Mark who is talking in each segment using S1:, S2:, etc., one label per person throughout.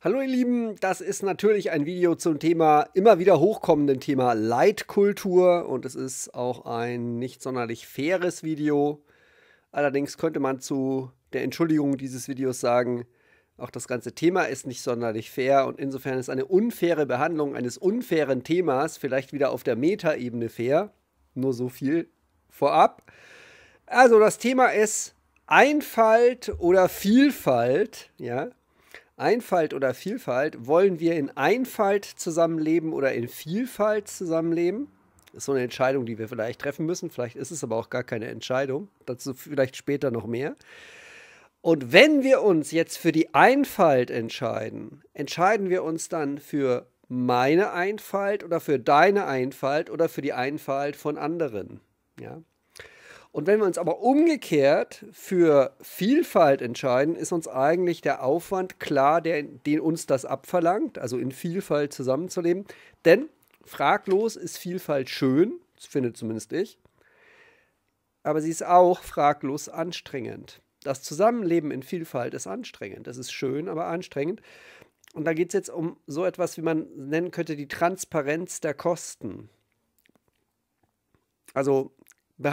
S1: Hallo ihr Lieben, das ist natürlich ein Video zum Thema, immer wieder hochkommenden Thema Leitkultur und es ist auch ein nicht sonderlich faires Video. Allerdings könnte man zu der Entschuldigung dieses Videos sagen, auch das ganze Thema ist nicht sonderlich fair und insofern ist eine unfaire Behandlung eines unfairen Themas vielleicht wieder auf der Metaebene fair. Nur so viel vorab. Also das Thema ist Einfalt oder Vielfalt, ja, Einfalt oder Vielfalt, wollen wir in Einfalt zusammenleben oder in Vielfalt zusammenleben? Das ist so eine Entscheidung, die wir vielleicht treffen müssen. Vielleicht ist es aber auch gar keine Entscheidung. Dazu vielleicht später noch mehr. Und wenn wir uns jetzt für die Einfalt entscheiden, entscheiden wir uns dann für meine Einfalt oder für deine Einfalt oder für die Einfalt von anderen. Ja? Und wenn wir uns aber umgekehrt für Vielfalt entscheiden, ist uns eigentlich der Aufwand klar, der, den uns das abverlangt, also in Vielfalt zusammenzuleben. Denn fraglos ist Vielfalt schön, das finde zumindest ich, aber sie ist auch fraglos anstrengend. Das Zusammenleben in Vielfalt ist anstrengend. Das ist schön, aber anstrengend. Und da geht es jetzt um so etwas, wie man nennen könnte, die Transparenz der Kosten. Also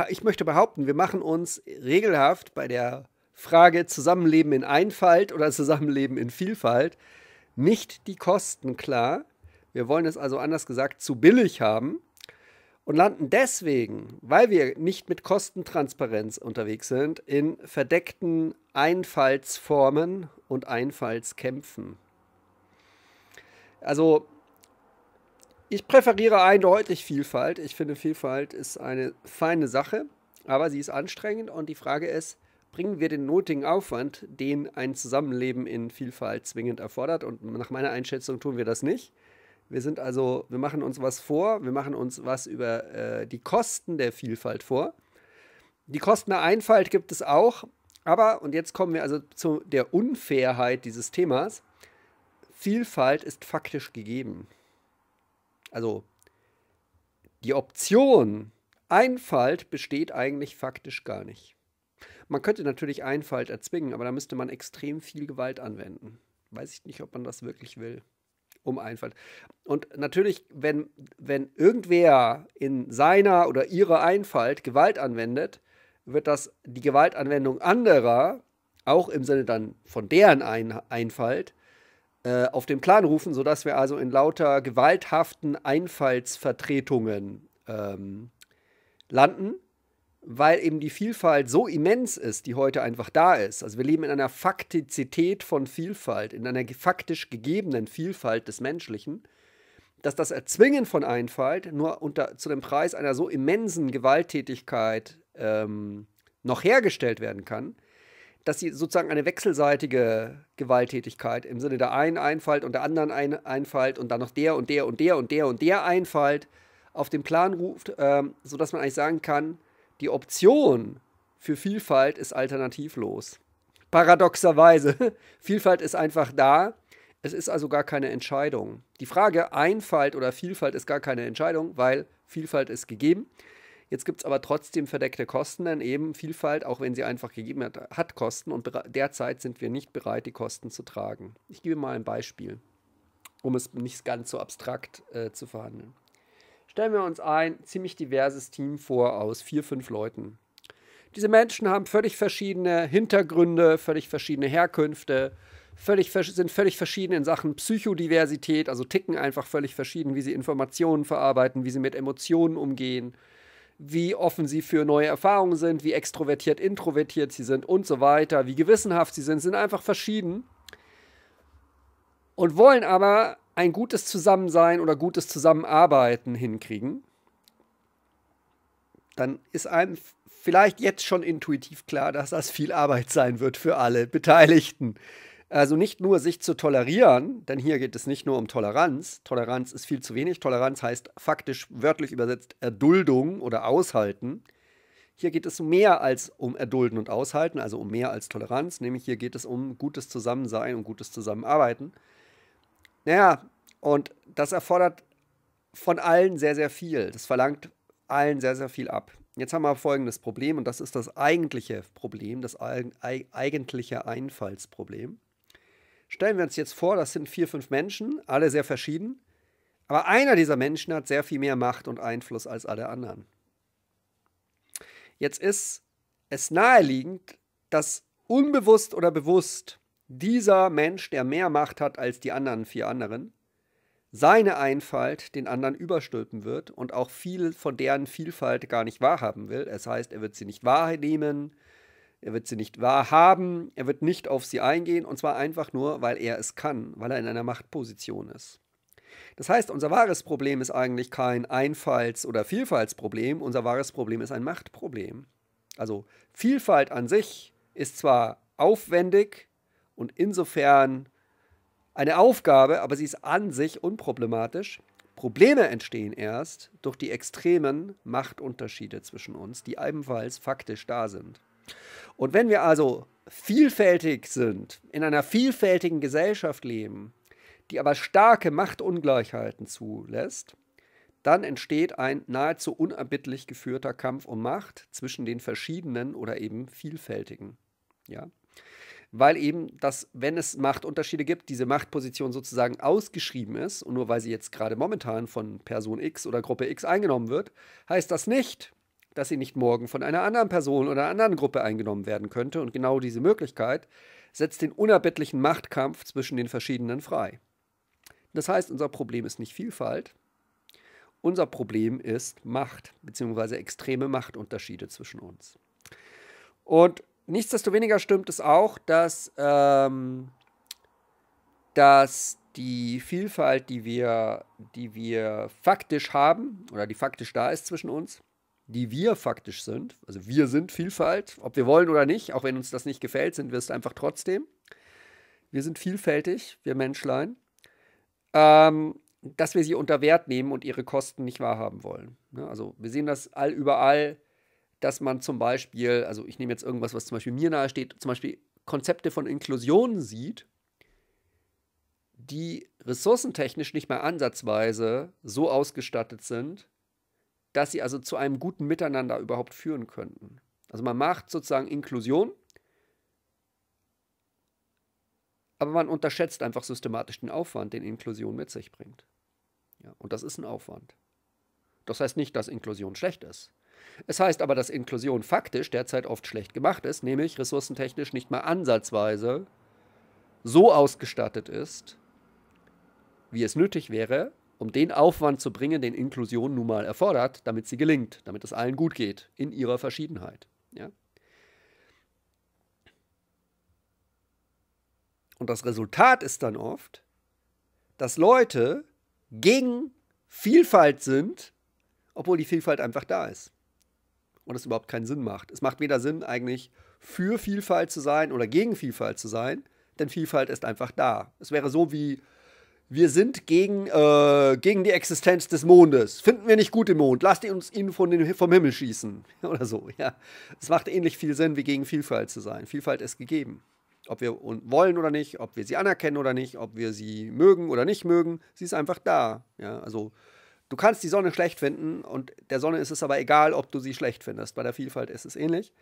S1: ich möchte behaupten, wir machen uns regelhaft bei der Frage Zusammenleben in Einfalt oder Zusammenleben in Vielfalt nicht die Kosten klar. Wir wollen es also anders gesagt zu billig haben und landen deswegen, weil wir nicht mit Kostentransparenz unterwegs sind, in verdeckten Einfallsformen und Einfallskämpfen. Also ich präferiere eindeutig Vielfalt. Ich finde, Vielfalt ist eine feine Sache, aber sie ist anstrengend und die Frage ist, bringen wir den notigen Aufwand, den ein Zusammenleben in Vielfalt zwingend erfordert? Und nach meiner Einschätzung tun wir das nicht. Wir sind also, wir machen uns was vor, wir machen uns was über äh, die Kosten der Vielfalt vor. Die Kosten der Einfalt gibt es auch, aber, und jetzt kommen wir also zu der Unfairheit dieses Themas. Vielfalt ist faktisch gegeben also die Option Einfalt besteht eigentlich faktisch gar nicht. Man könnte natürlich Einfalt erzwingen, aber da müsste man extrem viel Gewalt anwenden. Weiß ich nicht, ob man das wirklich will. Um Einfalt. Und natürlich, wenn, wenn irgendwer in seiner oder ihrer Einfalt Gewalt anwendet, wird das die Gewaltanwendung anderer, auch im Sinne dann von deren Einfalt, äh, auf den Plan rufen, sodass wir also in lauter gewalthaften Einfallsvertretungen ähm, landen, weil eben die Vielfalt so immens ist, die heute einfach da ist. Also wir leben in einer Faktizität von Vielfalt, in einer faktisch gegebenen Vielfalt des Menschlichen, dass das Erzwingen von Einfalt nur unter, zu dem Preis einer so immensen Gewalttätigkeit ähm, noch hergestellt werden kann, dass sie sozusagen eine wechselseitige Gewalttätigkeit im Sinne der einen Einfalt und der anderen ein Einfalt und dann noch der und der und der und der und der Einfalt auf den Plan ruft, ähm, sodass man eigentlich sagen kann, die Option für Vielfalt ist alternativlos. Paradoxerweise, Vielfalt ist einfach da, es ist also gar keine Entscheidung. Die Frage Einfalt oder Vielfalt ist gar keine Entscheidung, weil Vielfalt ist gegeben. Jetzt gibt es aber trotzdem verdeckte Kosten, denn eben Vielfalt, auch wenn sie einfach gegeben hat, hat Kosten und derzeit sind wir nicht bereit, die Kosten zu tragen. Ich gebe mal ein Beispiel, um es nicht ganz so abstrakt äh, zu verhandeln. Stellen wir uns ein ziemlich diverses Team vor aus vier, fünf Leuten. Diese Menschen haben völlig verschiedene Hintergründe, völlig verschiedene Herkünfte, völlig, sind völlig verschieden in Sachen Psychodiversität, also ticken einfach völlig verschieden, wie sie Informationen verarbeiten, wie sie mit Emotionen umgehen, wie offen sie für neue Erfahrungen sind, wie extrovertiert, introvertiert sie sind und so weiter, wie gewissenhaft sie sind, sind einfach verschieden und wollen aber ein gutes Zusammensein oder gutes Zusammenarbeiten hinkriegen, dann ist einem vielleicht jetzt schon intuitiv klar, dass das viel Arbeit sein wird für alle Beteiligten. Also nicht nur sich zu tolerieren, denn hier geht es nicht nur um Toleranz. Toleranz ist viel zu wenig. Toleranz heißt faktisch wörtlich übersetzt Erduldung oder Aushalten. Hier geht es mehr als um Erdulden und Aushalten, also um mehr als Toleranz, nämlich hier geht es um gutes Zusammensein und gutes Zusammenarbeiten. Naja, und das erfordert von allen sehr, sehr viel. Das verlangt allen sehr, sehr viel ab. Jetzt haben wir folgendes Problem und das ist das eigentliche Problem, das eigentliche Einfallsproblem. Stellen wir uns jetzt vor, das sind vier, fünf Menschen, alle sehr verschieden, aber einer dieser Menschen hat sehr viel mehr Macht und Einfluss als alle anderen. Jetzt ist es naheliegend, dass unbewusst oder bewusst dieser Mensch, der mehr Macht hat als die anderen vier anderen, seine Einfalt den anderen überstülpen wird und auch viel von deren Vielfalt gar nicht wahrhaben will. Es das heißt, er wird sie nicht wahrnehmen, er wird sie nicht wahrhaben, er wird nicht auf sie eingehen, und zwar einfach nur, weil er es kann, weil er in einer Machtposition ist. Das heißt, unser wahres Problem ist eigentlich kein Einfalls- oder Vielfaltsproblem, unser wahres Problem ist ein Machtproblem. Also Vielfalt an sich ist zwar aufwendig und insofern eine Aufgabe, aber sie ist an sich unproblematisch. Probleme entstehen erst durch die extremen Machtunterschiede zwischen uns, die ebenfalls faktisch da sind. Und wenn wir also vielfältig sind, in einer vielfältigen Gesellschaft leben, die aber starke Machtungleichheiten zulässt, dann entsteht ein nahezu unerbittlich geführter Kampf um Macht zwischen den verschiedenen oder eben vielfältigen. Ja? Weil eben dass, wenn es Machtunterschiede gibt, diese Machtposition sozusagen ausgeschrieben ist und nur weil sie jetzt gerade momentan von Person X oder Gruppe X eingenommen wird, heißt das nicht, dass sie nicht morgen von einer anderen Person oder einer anderen Gruppe eingenommen werden könnte. Und genau diese Möglichkeit setzt den unerbittlichen Machtkampf zwischen den verschiedenen frei. Das heißt, unser Problem ist nicht Vielfalt, unser Problem ist Macht, beziehungsweise extreme Machtunterschiede zwischen uns. Und nichtsdestoweniger stimmt es auch, dass, ähm, dass die Vielfalt, die wir, die wir faktisch haben oder die faktisch da ist zwischen uns, die wir faktisch sind. Also wir sind Vielfalt, ob wir wollen oder nicht, auch wenn uns das nicht gefällt, sind wir es einfach trotzdem. Wir sind vielfältig, wir Menschlein, ähm, dass wir sie unter Wert nehmen und ihre Kosten nicht wahrhaben wollen. Ja, ne, also wir sehen das all überall, dass man zum Beispiel, also ich nehme jetzt irgendwas, was zum Beispiel mir nahesteht, zum Beispiel Konzepte von Inklusion sieht, die ressourcentechnisch nicht mehr ansatzweise so ausgestattet sind, dass sie also zu einem guten Miteinander überhaupt führen könnten. Also man macht sozusagen Inklusion, aber man unterschätzt einfach systematisch den Aufwand, den Inklusion mit sich bringt. Ja, und das ist ein Aufwand. Das heißt nicht, dass Inklusion schlecht ist. Es heißt aber, dass Inklusion faktisch derzeit oft schlecht gemacht ist, nämlich ressourcentechnisch nicht mal ansatzweise so ausgestattet ist, wie es nötig wäre, um den Aufwand zu bringen, den Inklusion nun mal erfordert, damit sie gelingt, damit es allen gut geht, in ihrer Verschiedenheit. Ja? Und das Resultat ist dann oft, dass Leute gegen Vielfalt sind, obwohl die Vielfalt einfach da ist. Und es überhaupt keinen Sinn macht. Es macht weder Sinn, eigentlich für Vielfalt zu sein oder gegen Vielfalt zu sein, denn Vielfalt ist einfach da. Es wäre so wie wir sind gegen, äh, gegen die Existenz des Mondes. Finden wir nicht gut den Mond, lasst uns ihn von den, vom Himmel schießen. Oder so, ja. Es macht ähnlich viel Sinn, wie gegen Vielfalt zu sein. Vielfalt ist gegeben. Ob wir wollen oder nicht, ob wir sie anerkennen oder nicht, ob wir sie mögen oder nicht mögen, sie ist einfach da. Ja, also du kannst die Sonne schlecht finden und der Sonne ist es aber egal, ob du sie schlecht findest. Bei der Vielfalt ist es ähnlich.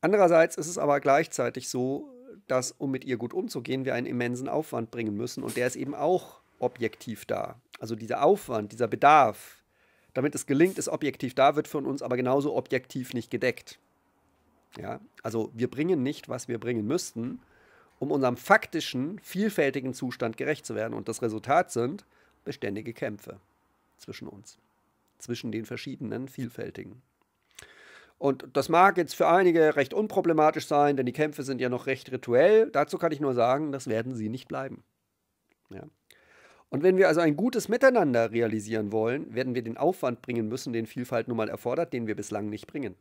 S1: Andererseits ist es aber gleichzeitig so, dass, um mit ihr gut umzugehen, wir einen immensen Aufwand bringen müssen. Und der ist eben auch objektiv da. Also dieser Aufwand, dieser Bedarf, damit es gelingt, ist objektiv da, wird von uns aber genauso objektiv nicht gedeckt. Ja? Also wir bringen nicht, was wir bringen müssten, um unserem faktischen, vielfältigen Zustand gerecht zu werden. Und das Resultat sind beständige Kämpfe zwischen uns, zwischen den verschiedenen, vielfältigen. Und das mag jetzt für einige recht unproblematisch sein, denn die Kämpfe sind ja noch recht rituell. Dazu kann ich nur sagen, das werden sie nicht bleiben. Ja. Und wenn wir also ein gutes Miteinander realisieren wollen, werden wir den Aufwand bringen müssen, den Vielfalt nun mal erfordert, den wir bislang nicht bringen.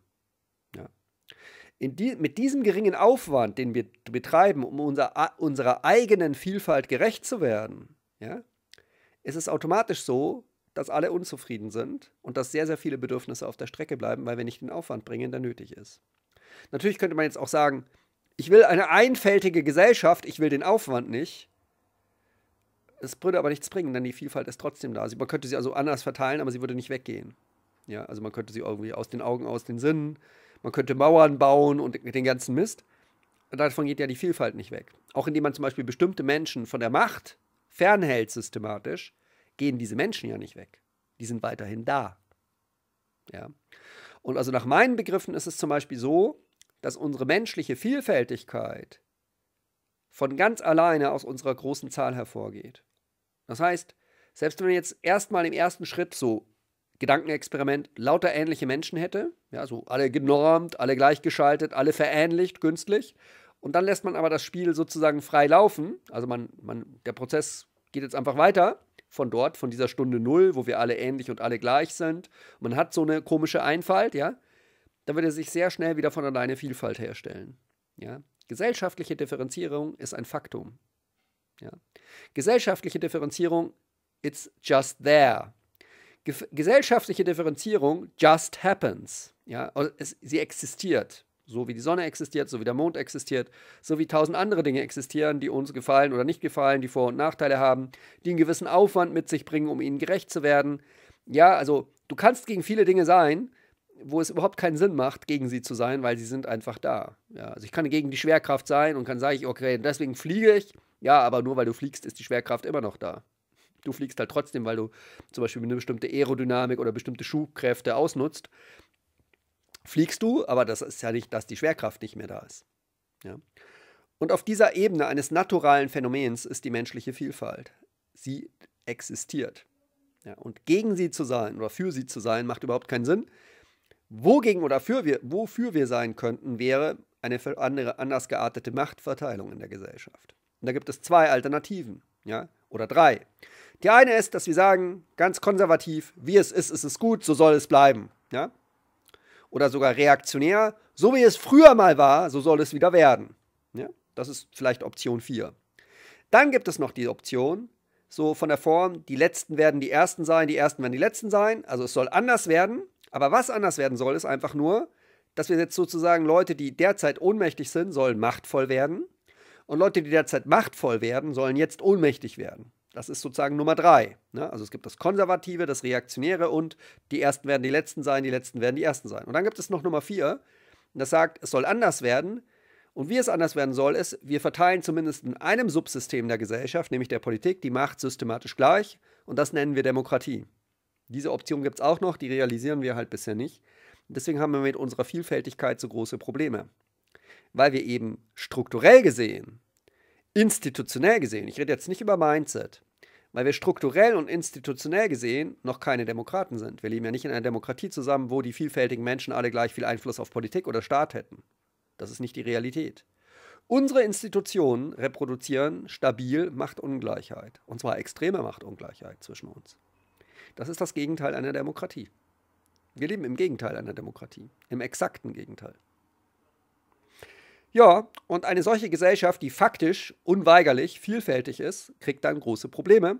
S1: Ja. Die, mit diesem geringen Aufwand, den wir betreiben, um unser, unserer eigenen Vielfalt gerecht zu werden, ja, ist es automatisch so, dass alle unzufrieden sind und dass sehr, sehr viele Bedürfnisse auf der Strecke bleiben, weil wir nicht den Aufwand bringen, der nötig ist. Natürlich könnte man jetzt auch sagen, ich will eine einfältige Gesellschaft, ich will den Aufwand nicht. Es würde aber nichts bringen, denn die Vielfalt ist trotzdem da. Man könnte sie also anders verteilen, aber sie würde nicht weggehen. Ja, also man könnte sie irgendwie aus den Augen, aus den Sinnen, man könnte Mauern bauen und den ganzen Mist. davon geht ja die Vielfalt nicht weg. Auch indem man zum Beispiel bestimmte Menschen von der Macht fernhält systematisch, gehen diese Menschen ja nicht weg. Die sind weiterhin da. Ja. Und also nach meinen Begriffen ist es zum Beispiel so, dass unsere menschliche Vielfältigkeit von ganz alleine aus unserer großen Zahl hervorgeht. Das heißt, selbst wenn man jetzt erstmal im ersten Schritt so Gedankenexperiment lauter ähnliche Menschen hätte, ja, so alle genormt, alle gleichgeschaltet, alle verähnlicht, günstig, und dann lässt man aber das Spiel sozusagen frei laufen, also man, man, der Prozess geht jetzt einfach weiter, von dort, von dieser Stunde Null, wo wir alle ähnlich und alle gleich sind. Man hat so eine komische Einfalt, ja, dann würde sich sehr schnell wieder von alleine Vielfalt herstellen. Ja? Gesellschaftliche Differenzierung ist ein Faktum. Ja? Gesellschaftliche Differenzierung, it's just there. Ge gesellschaftliche Differenzierung just happens. Ja? Also es, sie existiert. So wie die Sonne existiert, so wie der Mond existiert, so wie tausend andere Dinge existieren, die uns gefallen oder nicht gefallen, die Vor- und Nachteile haben, die einen gewissen Aufwand mit sich bringen, um ihnen gerecht zu werden. Ja, also du kannst gegen viele Dinge sein, wo es überhaupt keinen Sinn macht, gegen sie zu sein, weil sie sind einfach da. Ja, also ich kann gegen die Schwerkraft sein und kann sagen, okay, deswegen fliege ich. Ja, aber nur weil du fliegst, ist die Schwerkraft immer noch da. Du fliegst halt trotzdem, weil du zum Beispiel eine bestimmte Aerodynamik oder bestimmte Schubkräfte ausnutzt fliegst du, aber das ist ja nicht, dass die Schwerkraft nicht mehr da ist. Ja? Und auf dieser Ebene eines naturalen Phänomens ist die menschliche Vielfalt. Sie existiert. Ja, und gegen sie zu sein oder für sie zu sein, macht überhaupt keinen Sinn. Wogegen oder für wir, wofür wir sein könnten, wäre eine andere, anders geartete Machtverteilung in der Gesellschaft. Und da gibt es zwei Alternativen, ja, oder drei. Die eine ist, dass wir sagen, ganz konservativ, wie es ist, ist es gut, so soll es bleiben. Ja? oder sogar reaktionär. So wie es früher mal war, so soll es wieder werden. Ja? Das ist vielleicht Option 4. Dann gibt es noch die Option, so von der Form, die Letzten werden die Ersten sein, die Ersten werden die Letzten sein. Also es soll anders werden. Aber was anders werden soll, ist einfach nur, dass wir jetzt sozusagen Leute, die derzeit ohnmächtig sind, sollen machtvoll werden. Und Leute, die derzeit machtvoll werden, sollen jetzt ohnmächtig werden. Das ist sozusagen Nummer drei. Ne? Also es gibt das Konservative, das Reaktionäre und die Ersten werden die Letzten sein, die Letzten werden die Ersten sein. Und dann gibt es noch Nummer vier, das sagt, es soll anders werden. Und wie es anders werden soll, ist, wir verteilen zumindest in einem Subsystem der Gesellschaft, nämlich der Politik, die Macht systematisch gleich. Und das nennen wir Demokratie. Diese Option gibt es auch noch, die realisieren wir halt bisher nicht. Deswegen haben wir mit unserer Vielfältigkeit so große Probleme. Weil wir eben strukturell gesehen institutionell gesehen, ich rede jetzt nicht über Mindset, weil wir strukturell und institutionell gesehen noch keine Demokraten sind. Wir leben ja nicht in einer Demokratie zusammen, wo die vielfältigen Menschen alle gleich viel Einfluss auf Politik oder Staat hätten. Das ist nicht die Realität. Unsere Institutionen reproduzieren stabil Machtungleichheit. Und zwar extreme Machtungleichheit zwischen uns. Das ist das Gegenteil einer Demokratie. Wir leben im Gegenteil einer Demokratie, im exakten Gegenteil. Ja, und eine solche Gesellschaft, die faktisch unweigerlich vielfältig ist, kriegt dann große Probleme,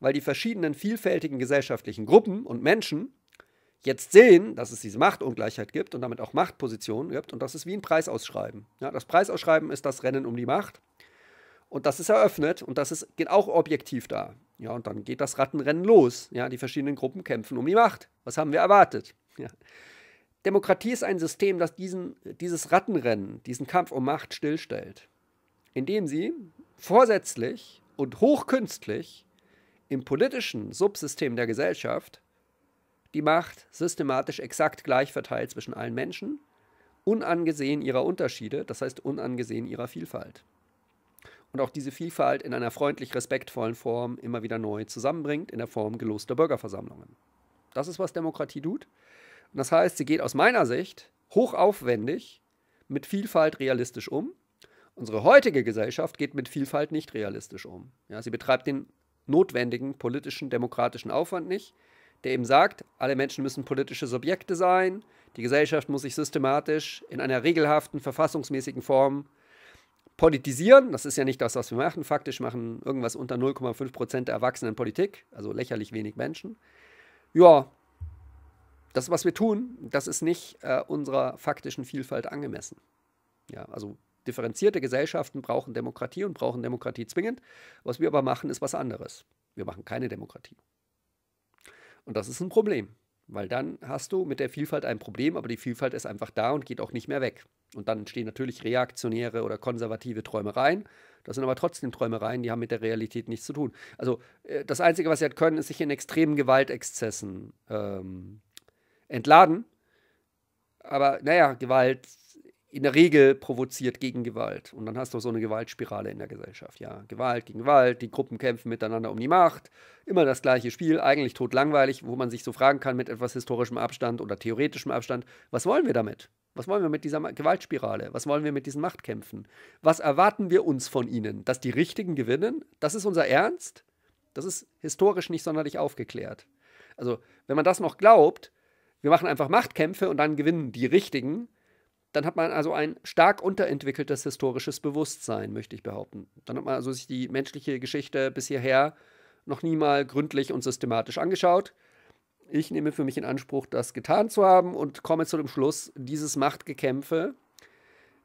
S1: weil die verschiedenen vielfältigen gesellschaftlichen Gruppen und Menschen jetzt sehen, dass es diese Machtungleichheit gibt und damit auch Machtpositionen gibt und das ist wie ein Preisausschreiben. Ja, das Preisausschreiben ist das Rennen um die Macht und das ist eröffnet und das ist, geht auch objektiv da. Ja, und dann geht das Rattenrennen los. Ja, die verschiedenen Gruppen kämpfen um die Macht. Was haben wir erwartet? Ja. Demokratie ist ein System, das diesen, dieses Rattenrennen, diesen Kampf um Macht stillstellt, indem sie vorsätzlich und hochkünstlich im politischen Subsystem der Gesellschaft die Macht systematisch exakt gleich verteilt zwischen allen Menschen, unangesehen ihrer Unterschiede, das heißt unangesehen ihrer Vielfalt. Und auch diese Vielfalt in einer freundlich respektvollen Form immer wieder neu zusammenbringt, in der Form geloster Bürgerversammlungen. Das ist, was Demokratie tut. Und das heißt, sie geht aus meiner Sicht hochaufwendig mit Vielfalt realistisch um. Unsere heutige Gesellschaft geht mit Vielfalt nicht realistisch um. Ja, sie betreibt den notwendigen politischen, demokratischen Aufwand nicht, der eben sagt, alle Menschen müssen politische Subjekte sein, die Gesellschaft muss sich systematisch in einer regelhaften, verfassungsmäßigen Form politisieren. Das ist ja nicht das, was wir machen. Faktisch machen irgendwas unter 0,5 Prozent der Erwachsenen Politik, also lächerlich wenig Menschen. Ja, das, was wir tun, das ist nicht äh, unserer faktischen Vielfalt angemessen. Ja, also differenzierte Gesellschaften brauchen Demokratie und brauchen Demokratie zwingend. Was wir aber machen, ist was anderes. Wir machen keine Demokratie. Und das ist ein Problem, weil dann hast du mit der Vielfalt ein Problem, aber die Vielfalt ist einfach da und geht auch nicht mehr weg. Und dann entstehen natürlich reaktionäre oder konservative Träumereien. Das sind aber trotzdem Träumereien, die haben mit der Realität nichts zu tun. Also äh, das Einzige, was sie halt können, ist sich in extremen Gewaltexzessen ähm, entladen. Aber naja, Gewalt in der Regel provoziert gegen Gewalt. Und dann hast du so eine Gewaltspirale in der Gesellschaft. Ja, Gewalt gegen Gewalt, die Gruppen kämpfen miteinander um die Macht. Immer das gleiche Spiel, eigentlich totlangweilig, wo man sich so fragen kann mit etwas historischem Abstand oder theoretischem Abstand, was wollen wir damit? Was wollen wir mit dieser Gewaltspirale? Was wollen wir mit diesen Machtkämpfen? Was erwarten wir uns von ihnen? Dass die Richtigen gewinnen? Das ist unser Ernst? Das ist historisch nicht sonderlich aufgeklärt. Also, wenn man das noch glaubt, wir machen einfach Machtkämpfe und dann gewinnen die Richtigen, dann hat man also ein stark unterentwickeltes historisches Bewusstsein, möchte ich behaupten. Dann hat man also sich die menschliche Geschichte bis hierher noch nie mal gründlich und systematisch angeschaut. Ich nehme für mich in Anspruch, das getan zu haben und komme zu dem Schluss, dieses Machtgekämpfe,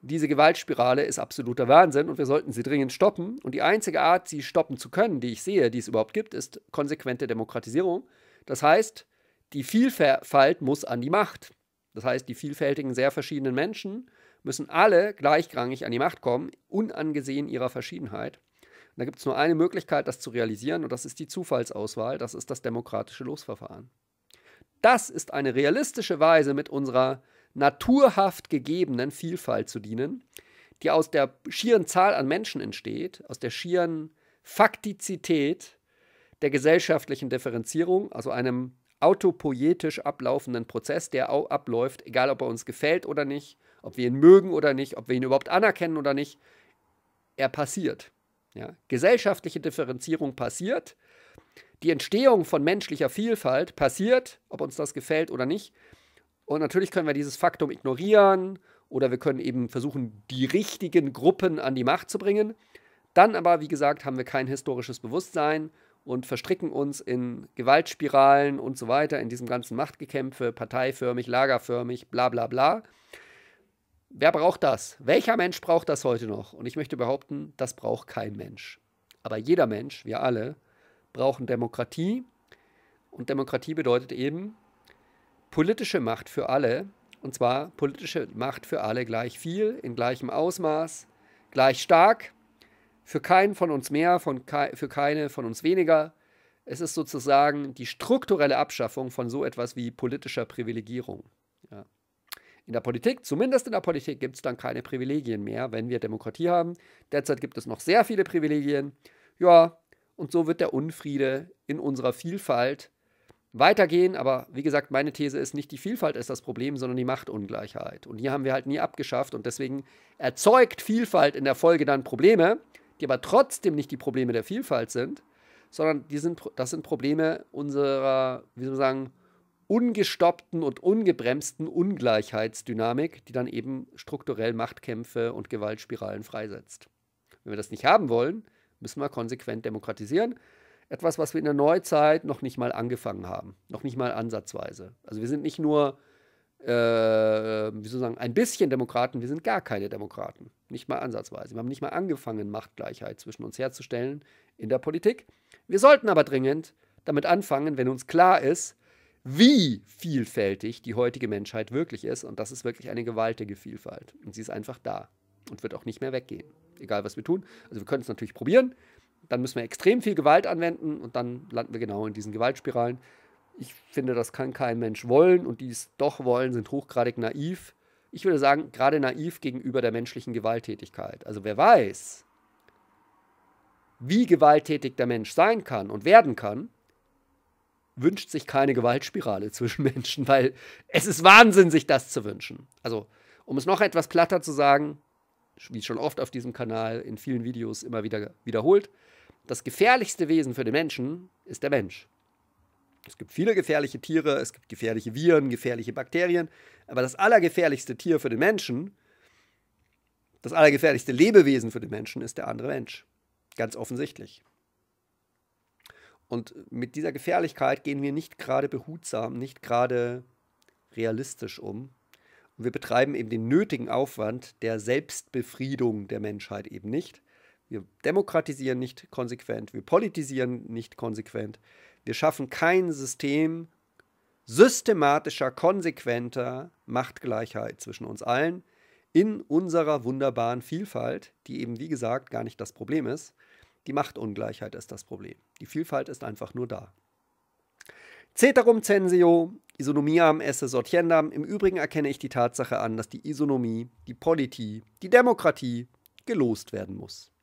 S1: diese Gewaltspirale ist absoluter Wahnsinn und wir sollten sie dringend stoppen. Und die einzige Art, sie stoppen zu können, die ich sehe, die es überhaupt gibt, ist konsequente Demokratisierung. Das heißt, die Vielfalt muss an die Macht. Das heißt, die vielfältigen, sehr verschiedenen Menschen müssen alle gleichrangig an die Macht kommen, unangesehen ihrer Verschiedenheit. Und da gibt es nur eine Möglichkeit, das zu realisieren, und das ist die Zufallsauswahl, das ist das demokratische Losverfahren. Das ist eine realistische Weise, mit unserer naturhaft gegebenen Vielfalt zu dienen, die aus der schieren Zahl an Menschen entsteht, aus der schieren Faktizität der gesellschaftlichen Differenzierung, also einem autopoietisch ablaufenden Prozess, der abläuft, egal ob er uns gefällt oder nicht, ob wir ihn mögen oder nicht, ob wir ihn überhaupt anerkennen oder nicht, er passiert. Ja? Gesellschaftliche Differenzierung passiert, die Entstehung von menschlicher Vielfalt passiert, ob uns das gefällt oder nicht. Und natürlich können wir dieses Faktum ignorieren oder wir können eben versuchen, die richtigen Gruppen an die Macht zu bringen. Dann aber, wie gesagt, haben wir kein historisches Bewusstsein und verstricken uns in Gewaltspiralen und so weiter, in diesem ganzen Machtgekämpfe, parteiförmig, lagerförmig, bla bla bla. Wer braucht das? Welcher Mensch braucht das heute noch? Und ich möchte behaupten, das braucht kein Mensch. Aber jeder Mensch, wir alle, brauchen Demokratie. Und Demokratie bedeutet eben politische Macht für alle. Und zwar politische Macht für alle gleich viel, in gleichem Ausmaß, gleich stark für keinen von uns mehr, von ke für keine von uns weniger. Es ist sozusagen die strukturelle Abschaffung von so etwas wie politischer Privilegierung. Ja. In der Politik, zumindest in der Politik, gibt es dann keine Privilegien mehr, wenn wir Demokratie haben. Derzeit gibt es noch sehr viele Privilegien. Ja, und so wird der Unfriede in unserer Vielfalt weitergehen. Aber wie gesagt, meine These ist nicht die Vielfalt ist das Problem, sondern die Machtungleichheit. Und die haben wir halt nie abgeschafft und deswegen erzeugt Vielfalt in der Folge dann Probleme die aber trotzdem nicht die Probleme der Vielfalt sind, sondern die sind, das sind Probleme unserer, wie soll man sagen, ungestoppten und ungebremsten Ungleichheitsdynamik, die dann eben strukturell Machtkämpfe und Gewaltspiralen freisetzt. Wenn wir das nicht haben wollen, müssen wir konsequent demokratisieren. Etwas, was wir in der Neuzeit noch nicht mal angefangen haben, noch nicht mal ansatzweise. Also wir sind nicht nur, äh, wie soll man sagen, ein bisschen Demokraten, wir sind gar keine Demokraten. Nicht mal ansatzweise. Wir haben nicht mal angefangen, Machtgleichheit zwischen uns herzustellen in der Politik. Wir sollten aber dringend damit anfangen, wenn uns klar ist, wie vielfältig die heutige Menschheit wirklich ist. Und das ist wirklich eine gewaltige Vielfalt. Und sie ist einfach da und wird auch nicht mehr weggehen. Egal, was wir tun. Also wir können es natürlich probieren. Dann müssen wir extrem viel Gewalt anwenden und dann landen wir genau in diesen Gewaltspiralen. Ich finde, das kann kein Mensch wollen und die es doch wollen, sind hochgradig naiv ich würde sagen, gerade naiv gegenüber der menschlichen Gewalttätigkeit. Also wer weiß, wie gewalttätig der Mensch sein kann und werden kann, wünscht sich keine Gewaltspirale zwischen Menschen, weil es ist Wahnsinn, sich das zu wünschen. Also, um es noch etwas platter zu sagen, wie schon oft auf diesem Kanal in vielen Videos immer wieder wiederholt, das gefährlichste Wesen für den Menschen ist der Mensch. Es gibt viele gefährliche Tiere, es gibt gefährliche Viren, gefährliche Bakterien, aber das allergefährlichste Tier für den Menschen, das allergefährlichste Lebewesen für den Menschen ist der andere Mensch. Ganz offensichtlich. Und mit dieser Gefährlichkeit gehen wir nicht gerade behutsam, nicht gerade realistisch um. Und wir betreiben eben den nötigen Aufwand der Selbstbefriedung der Menschheit eben nicht. Wir demokratisieren nicht konsequent, wir politisieren nicht konsequent, wir schaffen kein System systematischer, konsequenter Machtgleichheit zwischen uns allen in unserer wunderbaren Vielfalt, die eben, wie gesagt, gar nicht das Problem ist. Die Machtungleichheit ist das Problem. Die Vielfalt ist einfach nur da. Ceterum censeo, isonomiam esse sortiendam. Im Übrigen erkenne ich die Tatsache an, dass die Isonomie, die Politie, die Demokratie gelost werden muss.